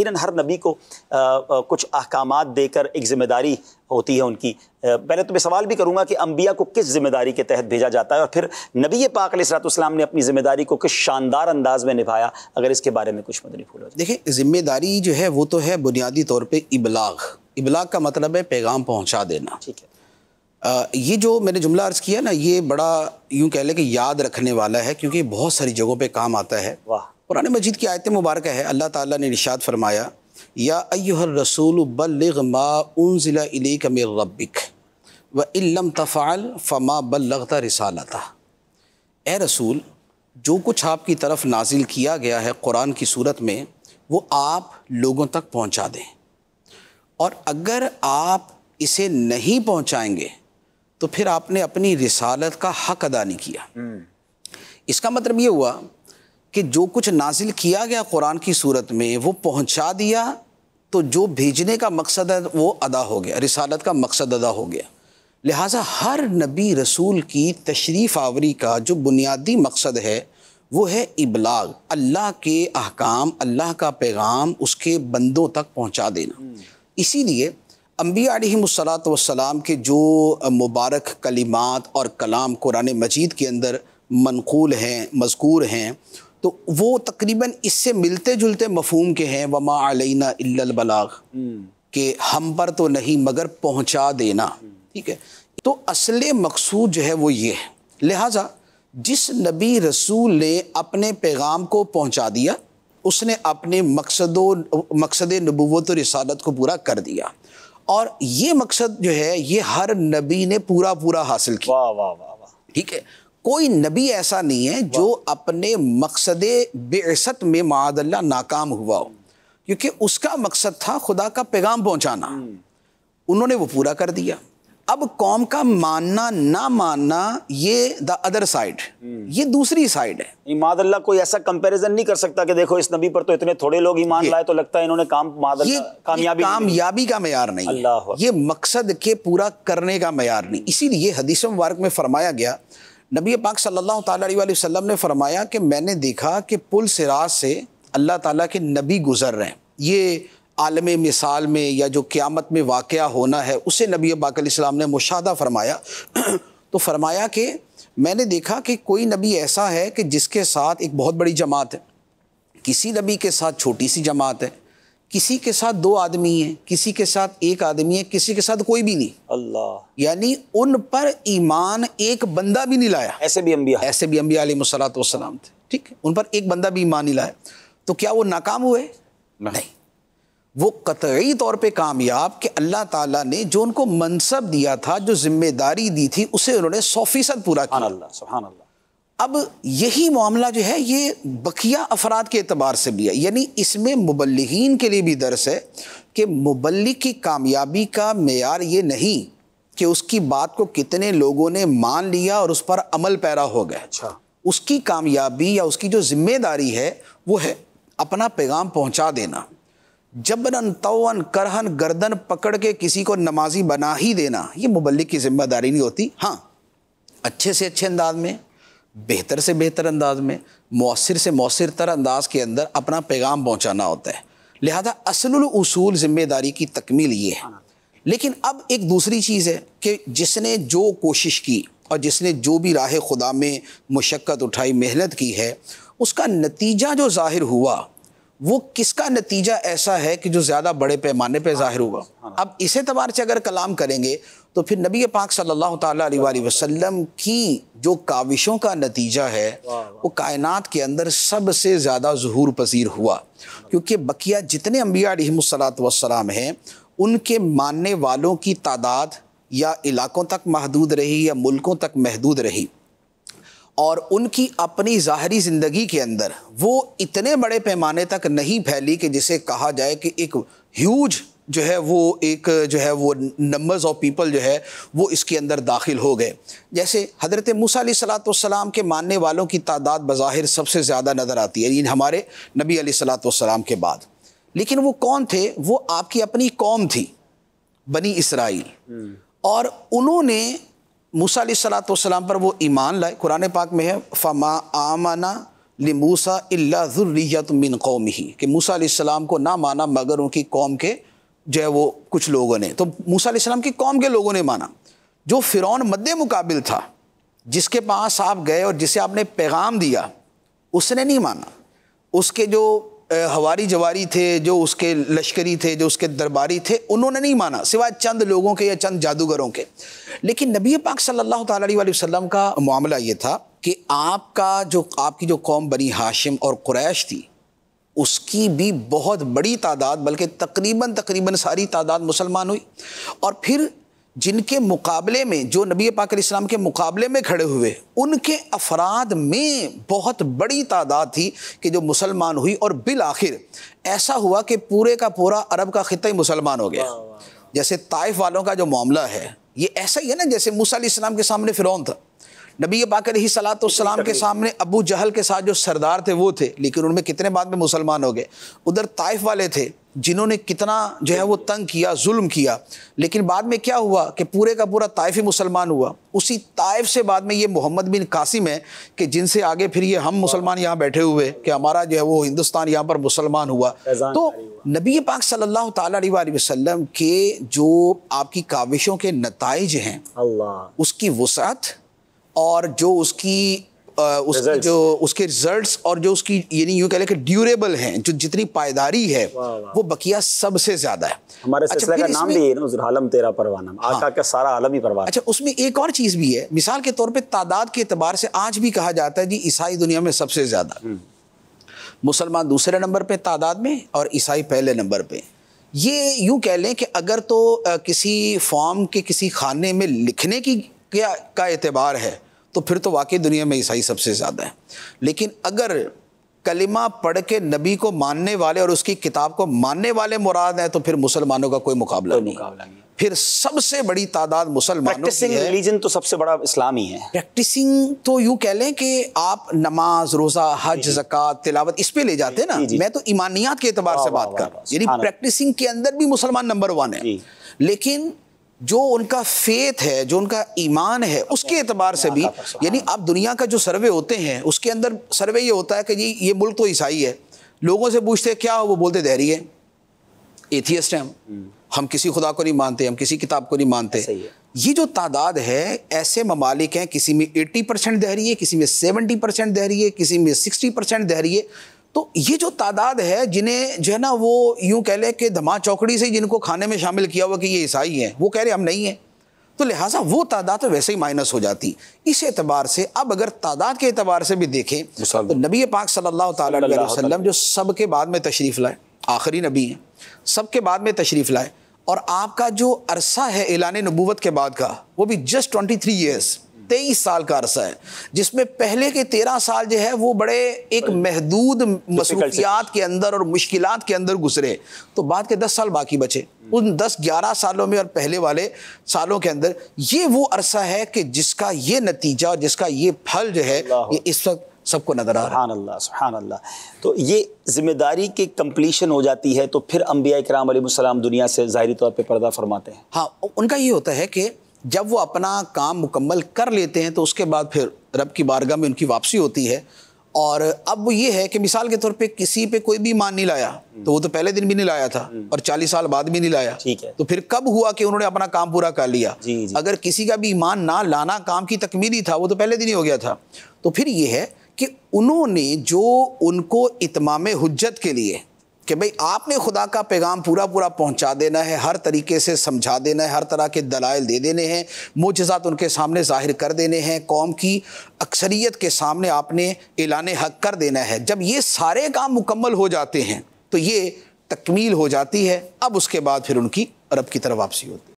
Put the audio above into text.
यकीन हर नबी को आ, आ, कुछ अहकाम देकर एक ज़िम्मेदारी होती है उनकी पहले तो मैं सवाल भी करूंगा कि अम्बिया को किस जिम्मेदारी के तहत भेजा जाता है और फिर नबी पाक सलाम ने अपनी जिम्मेदारी को किस शानदार अंदाज में निभाया अगर इसके बारे में कुछ मदनी फूल देखिए जिम्मेदारी जो है वो तो है बुनियादी तौर पर इबलाग इबलाग का मतलब है पैगाम पहुँचा देना ठीक है आ, ये जो मैंने जुमला अर्ज़ किया ना ये बड़ा यूँ कह लें कि याद रखने वाला है क्योंकि बहुत सारी जगहों पर काम आता है वाह कुरान मजीद की आयत मुबारक है अल्लाह ताला ने निशात फरमाया या अयुहर रसूल बल्लग मा उनजिला मिर रब्बिक व इल्लम तफ़ाल फ़मा बल्लगता रिसालता ए रसूल जो कुछ आपकी तरफ नाजिल किया गया है कुरान की सूरत में वो आप लोगों तक पहुँचा दें और अगर आप इसे नहीं पहुंचाएंगे तो फिर आपने अपनी रिसालत का हक अदा नहीं किया हम्म। इसका मतलब ये हुआ कि जो कुछ नाजिल किया गया कुरान की सूरत में वो पहुंचा दिया तो जो भेजने का मकसद है वो अदा हो गया रिसालत का मकसद अदा हो गया लिहाजा हर नबी रसूल की तशरीफ़ आवरी का जो बुनियादी मकसद है वो है इबलाग अल्लाह के अहकाम अल्लाह का पैगाम उसके बंदों तक पहुंचा देना इसीलिए अम्बिया अलीसलात वसलाम के जो मुबारक कलिमात और कलाम कुरान मजीद के अंदर मनकूल हैं मजकूर हैं तो वो तकरीबन इससे मिलते जुलते मफहम के हैं वमा अलैना इल्लबलाग हम्म। के हम पर तो नहीं मगर पहुंचा देना ठीक है तो असल मकसूद जो है वो ये है लिहाजा जिस नबी रसूल ने अपने पैगाम को पहुंचा दिया उसने अपने मकसदों मकसद नबूत और रसालत को पूरा कर दिया और ये मकसद जो है ये हर नबी ने पूरा पूरा हासिल किया वाह वाह वाह वाह ठीक है कोई नबी ऐसा नहीं है जो अपने मकसद बेसत में मादल्ला नाकाम हुआ हो क्योंकि उसका मकसद था खुदा का पैगाम पहुंचाना हम्म। उन्होंने वो पूरा कर दिया अब कौम का मानना ना मानना ये द अदर साइड ये दूसरी साइड है इमादल्ला कोई ऐसा कंपैरिजन नहीं कर सकता कि देखो इस नबी पर तो इतने थोड़े लोग ईमान लाए तो लगता है इन्होंने काम ये, कामयाबी कामयाबी का मैार नहीं अल्लाह ये मकसद के पूरा करने का मैार नहीं इसीलिए हदीसम वर्क में फरमाया गया नबी पाक सल्लल्लाहु अलैहि वसल्लम ने फरमाया कि मैंने देखा कि पुल सिराज से अल्लाह ताला के नबी गुज़र रहे हैं ये आलम मिसाल में या जो क़्यामत में वाक़ होना है उसे नबी पाकाम ने मुशादा फरमाया तो फरमाया कि मैंने देखा कि कोई नबी ऐसा है कि जिसके साथ एक बहुत बड़ी जमात है किसी नबी के साथ छोटी सी जमात है किसी के साथ दो आदमी हैं किसी के साथ एक आदमी है किसी के साथ कोई भी नहीं अल्लाह यानी उन पर ईमान एक बंदा भी नहीं लाया ऐसे भी अम्बिया ऐसे भी अम्बिया मसलात वसलाम थे ठीक है उन पर एक बंदा भी ईमान नहीं लाया तो क्या वो नाकाम हुए नहीं, नहीं। वो कतई तौर पे कामयाब कि अल्लाह ताला ने जो उनको मनसब दिया था जो जिम्मेदारी दी थी उसे उन्होंने सौ फीसद पूरा किया अल्लाह अब यही मामला जो है ये बकिया अफराद के अतबार से भी है यानी इसमें मुबलिन के लिए भी दर्स है कि मुबलिक की कामयाबी का मैार ये नहीं कि उसकी बात को कितने लोगों ने मान लिया और उस पर अमल पैरा हो गया अच्छा उसकी कामयाबी या उसकी जो जिम्मेदारी है वो है अपना पैगाम पहुंचा देना जबरन तवन करहन गर्दन पकड़ के किसी को नमाजी बना ही देना ये मुबलिक की जिम्मेदारी नहीं होती हाँ अच्छे से अच्छे अंदाज में बेहतर से बेहतर अंदाज में मौसर से मौसर तर अंदाज के अंदर अपना पैगाम पहुँचाना होता है लिहाजा असल उसूल ज़िम्मेदारी की तकमील ये है लेकिन अब एक दूसरी चीज़ है कि जिसने जो कोशिश की और जिसने जो भी राह खुदा में मशक्क़त उठाई मेहनत की है उसका नतीजा जो ज़ाहिर हुआ वो किसका नतीजा ऐसा है कि जो ज़्यादा बड़े पैमाने पे ज़ाहिर हुआ हाँ, हाँ। अब इस एतबार से अगर कलाम करेंगे तो फिर नबी पाक सल्लल्लाहु अलैहि वसल्लम की जो काविशों का नतीजा है वो कायनात के अंदर सबसे ज़्यादा जहूर पसीर हुआ क्योंकि बकिया जितने अम्बिया वसलाम हैं उनके मानने वालों की तादाद या इलाकों तक महदूद रही या मुल्कों तक महदूद रही और उनकी अपनी ज़ाहरी ज़िंदगी के अंदर वो इतने बड़े पैमाने तक नहीं फैली कि जिसे कहा जाए कि एक ह्यूज जो है वो एक जो है वो नंबर्स ऑफ पीपल जो है वो इसके अंदर दाखिल हो गए जैसे हज़रत मूसा सलाम के मानने वालों की तादाद बज़ाहिर सबसे ज़्यादा नज़र आती है इन हमारे नबी सलाम के बाद लेकिन वो कौन थे वो आपकी अपनी कौम थी बनी इसराइल हम्म। और उन्होंने मूसा सलाम पर वो ईमान लाए कुरान पाक में है फमा आमाना लिमूसा इल्ला ज़ुर्रियत मिन कौम ही कि मूसा सलाम को ना माना मगर उनकी कौम के जो है वो कुछ लोगों ने तो मूसा सलाम की कौम के लोगों ने माना जो फ़िरौन मद्दे मुकाबिल था जिसके पास आप गए और जिसे आपने पैगाम दिया उसने नहीं माना उसके जो हवारी जवारी थे जो उसके लश्करी थे जो उसके दरबारी थे उन्होंने नहीं माना सिवाय चंद लोगों के या चंद जादूगरों के लेकिन नबी पाक सल्लल्लाहु अलैहि वसल्लम का मामला ये था कि आपका जो आपकी जो कौम बनी हाशिम और क्रैश थी उसकी भी बहुत बड़ी तादाद बल्कि तकरीबन तकरीबन सारी तादाद मुसलमान हुई और फिर जिनके मुकाबले में जो नबी पाक इस्लाम के मुकाबले में खड़े हुए उनके अफराद में बहुत बड़ी तादाद थी कि जो मुसलमान हुई और बिल आखिर ऐसा हुआ कि पूरे का पूरा अरब का ही मुसलमान हो गया जैसे ताइफ वालों का जो मामला है ये ऐसा ही है ना जैसे मूसा इस्लाम के सामने फ़िरौन था नबी पाक सलातम के सामने अबू जहल के साथ जो सरदार थे वो थे लेकिन उनमें कितने बाद में मुसलमान हो गए उधर ताइफ वाले थे जिन्होंने कितना जो है वो तंग किया जुल्म किया लेकिन बाद में क्या हुआ कि पूरे का पूरा ताइफ ही मुसलमान हुआ उसी ताइफ से बाद में ये मोहम्मद बिन कासिम है कि जिनसे आगे फिर ये हम मुसलमान यहाँ बैठे हुए कि हमारा जो है वो हिंदुस्तान यहाँ पर मुसलमान हुआ तो नबी पाक सल्लल्लाहु सल्ला वसल्लम के जो आपकी काविशों के नतज हैं उसकी वसात और जो उसकी उसके जो उसके रिजल्ट्स और जो उसकी यानी यूँ कह लें कि ड्यूरेबल हैं जो जितनी पायदारी है वो बकिया सबसे ज्यादा है हमारे अच्छा, का नाम भी है ना आलम तेरा परवाना हाँ, आका का सारा आलम ही परवाना अच्छा उसमें एक और चीज़ भी है मिसाल के तौर पे तादाद के अतबार से आज भी कहा जाता है जी ईसाई दुनिया में सबसे ज़्यादा हम्म। मुसलमान दूसरे नंबर पर तादाद में और ईसाई पहले नंबर पर ये यूँ कह लें कि अगर तो किसी फॉर्म के किसी खाने में लिखने की क्या का एतबार है तो फिर तो वाकई दुनिया में ईसाई सबसे ज़्यादा है लेकिन अगर कलिमा पढ़ के नबी को मानने वाले और उसकी किताब को मानने वाले मुराद हैं तो फिर मुसलमानों का कोई मुकाबला नहीं फिर सबसे बड़ी तादाद मुसलमान रिलीजन तो सबसे बड़ा इस्लाम ही है प्रैक्टिसिंग तो यू कह लें कि आप नमाज रोज़ा हज जक़ात तिलावत इस पे ले जाते हैं ना जी, जी, मैं तो ईमानियात के अतबार से बात कर रहा हूँ यानी प्रैक्टिसिंग के अंदर भी मुसलमान नंबर वन है लेकिन जो उनका फेथ है जो उनका ईमान है उसके एतबार से भी यानी आप दुनिया का जो सर्वे होते हैं उसके अंदर सर्वे ये होता है कि जी ये मुल्क तो ईसाई है लोगों से पूछते हैं क्या हो वो बोलते दहरी है एथियस्ट हैं हम हम्म। हम किसी खुदा को नहीं मानते हम किसी किताब को नहीं मानते ये जो तादाद है ऐसे ममालिक हैं किसी में 80 परसेंट दहरी है किसी में 70 परसेंट दहरी है किसी में 60 परसेंट दहरी है तो ये जो तादाद है जिन्हें जो है ना वो यूं कह लें कि धमा चौकड़ी से जिनको खाने में शामिल किया हुआ कि ये ईसाई हैं वो कह रहे हम नहीं हैं तो लिहाजा वो तादाद तो वैसे ही माइनस हो जाती इस एतबार से अब अगर तादाद के एतबार से भी देखें तो नबी पाक सल्लल्लाहु अलैहि वसल्लम जो सब के बाद में तशरीफ़ लाए आखिरी नबी हैं सब के बाद में तशरीफ़ लाए और आपका जो अरसा है एलान नबूवत के बाद का वो भी जस्ट ट्वेंटी थ्री ईयर्स तेईस साल का अरसा है जिसमें पहले के तेरह साल जो है वो बड़े एक महदूद तो मसरूफियात के अंदर और मुश्किल के अंदर गुजरे तो बाद के दस साल बाकी बचे हम्म। उन दस ग्यारह सालों में और पहले वाले सालों के अंदर ये वो अरसा है कि जिसका ये नतीजा और जिसका ये फल जो है ये इस वक्त सबको नजर आ रहा है सुबहान अल्लाह तो ये जिम्मेदारी की कंप्लीशन हो जाती है तो फिर अम्बिया कराम दुनिया से ज़ाहरी तौर पर पर्दा फरमाते हैं हाँ उनका ये होता है कि जब वो अपना काम मुकम्मल कर लेते हैं तो उसके बाद फिर रब की बारगाह में उनकी वापसी होती है और अब ये है कि मिसाल के तौर पे किसी पे कोई भी ईमान नहीं लाया तो वो तो पहले दिन भी नहीं लाया था हम्म। और चालीस साल बाद भी नहीं लाया ठीक है तो फिर कब हुआ कि उन्होंने अपना काम पूरा कर लिया जी, जी। अगर किसी का भी ईमान ना लाना काम की तकमीली था वो तो पहले दिन ही हो गया था तो फिर ये है कि उन्होंने जो उनको इतमाम हजत के लिए कि भाई आपने खुदा का पैगाम पूरा पूरा पहुंचा देना है हर तरीके से समझा देना है हर तरह के दलाइल दे देने हैं मुजजात उनके सामने ज़ाहिर कर देने हैं कौम की अक्सरियत के सामने आपने एलान हक कर देना है जब ये सारे काम मुकम्मल हो जाते हैं तो ये तकमील हो जाती है अब उसके बाद फिर उनकी अरब की तरफ वापसी होती है